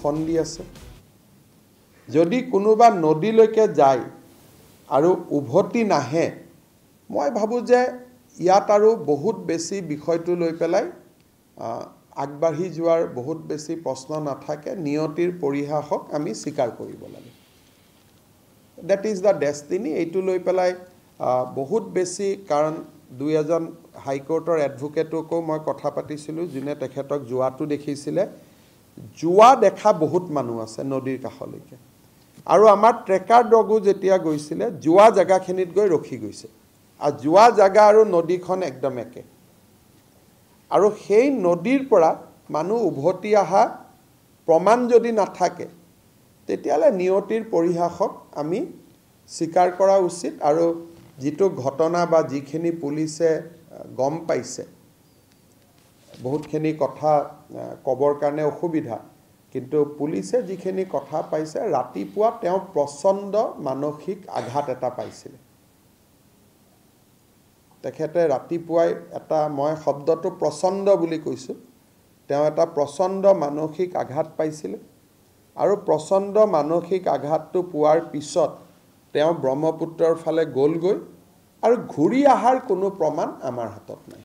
ফন্দি আছে যদি কোনোবা নদীলৈকে যায় আৰু উভতি নাহে মই ভাবোঁ যে ইয়াত আৰু বহুত বেছি বিষয়টো লৈ পেলাই আগবাঢ়ি যোৱাৰ বহুত বেছি প্ৰশ্ন নাথাকে নিয়তিৰ পৰিহাসক আমি স্বীকাৰ কৰিব লাগে ডেট ইজ দ্য ডেষ্টিনী এইটো লৈ পেলাই বহুত বেছি কাৰণ দুই এজন হাইকোৰ্টৰ এডভোকেটকো মই কথা পাতিছিলোঁ যোনে তেখেতক যোৱাটো দেখিছিলে যোৱা দেখা বহুত মানুহ আছে নদীৰ কাষলৈকে আৰু আমাৰ ট্ৰেকাৰ ডগো যেতিয়া গৈছিলে যোৱা জেগাখিনিত গৈ ৰখি গৈছে আৰু যোৱা জেগা আৰু নদীখন একদম একে আৰু সেই নদীৰ পৰা মানুহ উভতি অহা প্ৰমাণ যদি নাথাকে তেতিয়াহ'লে নিয়তিৰ পৰিহাসক আমি স্বীকাৰ কৰা উচিত আৰু যিটো ঘটনা বা যিখিনি পুলিচে গম পাইছে বহুতখিনি কথা ক'বৰ কাৰণে অসুবিধা কিন্তু পুলিচে যিখিনি কথা পাইছে ৰাতিপুৱা তেওঁ প্ৰচণ্ড মানসিক আঘাত এটা পাইছিলে তেখেতে ৰাতিপুৱাই এটা মই শব্দটো প্ৰচণ্ড বুলি কৈছোঁ তেওঁ এটা প্ৰচণ্ড মানসিক আঘাত পাইছিলে আৰু প্ৰচণ্ড মানসিক আঘাতটো পোৱাৰ পিছত তেওঁ ব্ৰহ্মপুত্ৰৰ ফালে গ'লগৈ আৰু ঘূৰি অহাৰ কোনো প্ৰমাণ আমাৰ হাতত নাই